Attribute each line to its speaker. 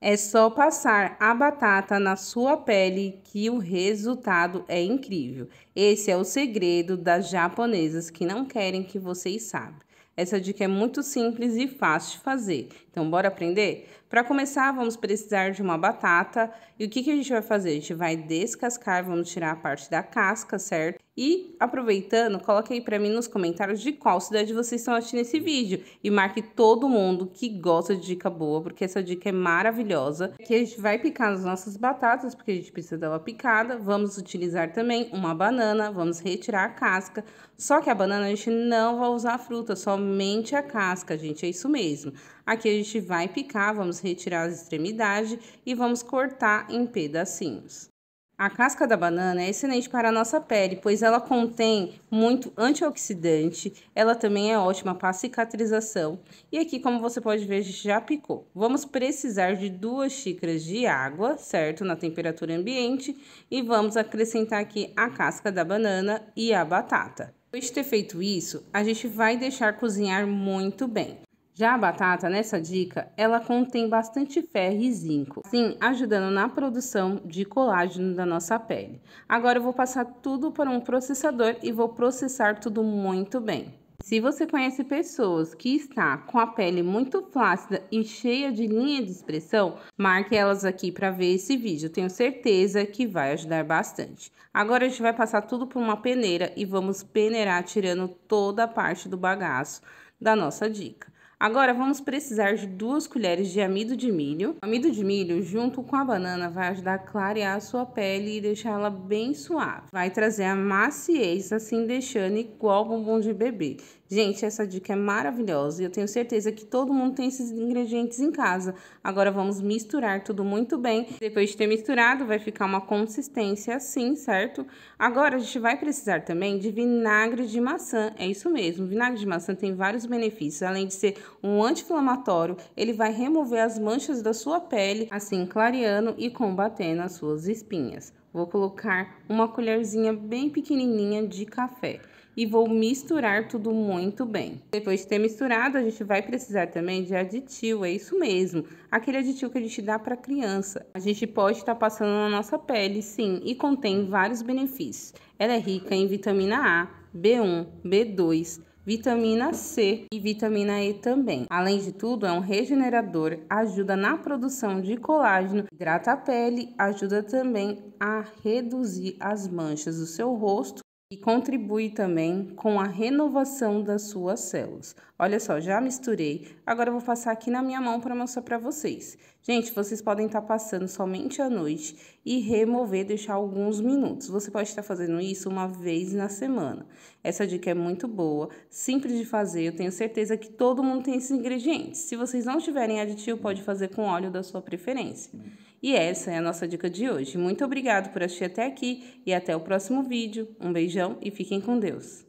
Speaker 1: É só passar a batata na sua pele que o resultado é incrível. Esse é o segredo das japonesas que não querem que vocês saibam. Essa dica é muito simples e fácil de fazer. Então, bora aprender? Para começar, vamos precisar de uma batata. E o que, que a gente vai fazer? A gente vai descascar, vamos tirar a parte da casca, certo? E aproveitando, coloque aí para mim nos comentários de qual cidade vocês estão assistindo esse vídeo e marque todo mundo que gosta de dica boa, porque essa dica é maravilhosa. Aqui a gente vai picar as nossas batatas, porque a gente precisa dela picada. Vamos utilizar também uma banana, vamos retirar a casca. Só que a banana a gente não vai usar a fruta, somente a casca, gente, é isso mesmo. Aqui a gente vai picar, vamos retirar as extremidades e vamos cortar em pedacinhos. A casca da banana é excelente para a nossa pele, pois ela contém muito antioxidante. Ela também é ótima para cicatrização. E aqui, como você pode ver, já picou. Vamos precisar de duas xícaras de água, certo? Na temperatura ambiente. E vamos acrescentar aqui a casca da banana e a batata. Depois de ter feito isso, a gente vai deixar cozinhar muito bem. Já a batata, nessa dica, ela contém bastante ferro e zinco, sim, ajudando na produção de colágeno da nossa pele. Agora eu vou passar tudo para um processador e vou processar tudo muito bem. Se você conhece pessoas que está com a pele muito flácida e cheia de linha de expressão, marque elas aqui para ver esse vídeo. Tenho certeza que vai ajudar bastante. Agora a gente vai passar tudo por uma peneira e vamos peneirar tirando toda a parte do bagaço da nossa dica. Agora, vamos precisar de duas colheres de amido de milho. O amido de milho, junto com a banana, vai ajudar a clarear a sua pele e deixá-la bem suave. Vai trazer a maciez, assim deixando igual bumbum de bebê. Gente, essa dica é maravilhosa e eu tenho certeza que todo mundo tem esses ingredientes em casa. Agora, vamos misturar tudo muito bem. Depois de ter misturado, vai ficar uma consistência assim, certo? Agora, a gente vai precisar também de vinagre de maçã. É isso mesmo, vinagre de maçã tem vários benefícios, além de ser um anti-inflamatório, ele vai remover as manchas da sua pele, assim clareando e combatendo as suas espinhas. Vou colocar uma colherzinha bem pequenininha de café e vou misturar tudo muito bem. Depois de ter misturado, a gente vai precisar também de aditivo, é isso mesmo. Aquele aditivo que a gente dá para criança. A gente pode estar tá passando na nossa pele, sim, e contém vários benefícios. Ela é rica em vitamina A, B1, B2, vitamina C e vitamina E também. Além de tudo, é um regenerador, ajuda na produção de colágeno, hidrata a pele, ajuda também a reduzir as manchas do seu rosto e contribui também com a renovação das suas células. Olha só, já misturei. Agora eu vou passar aqui na minha mão para mostrar para vocês. Gente, vocês podem estar tá passando somente à noite e remover, deixar alguns minutos. Você pode estar tá fazendo isso uma vez na semana. Essa dica é muito boa, simples de fazer. Eu tenho certeza que todo mundo tem esses ingredientes. Se vocês não tiverem aditivo, pode fazer com óleo da sua preferência. E essa é a nossa dica de hoje. Muito obrigado por assistir até aqui e até o próximo vídeo. Um beijão e fiquem com Deus.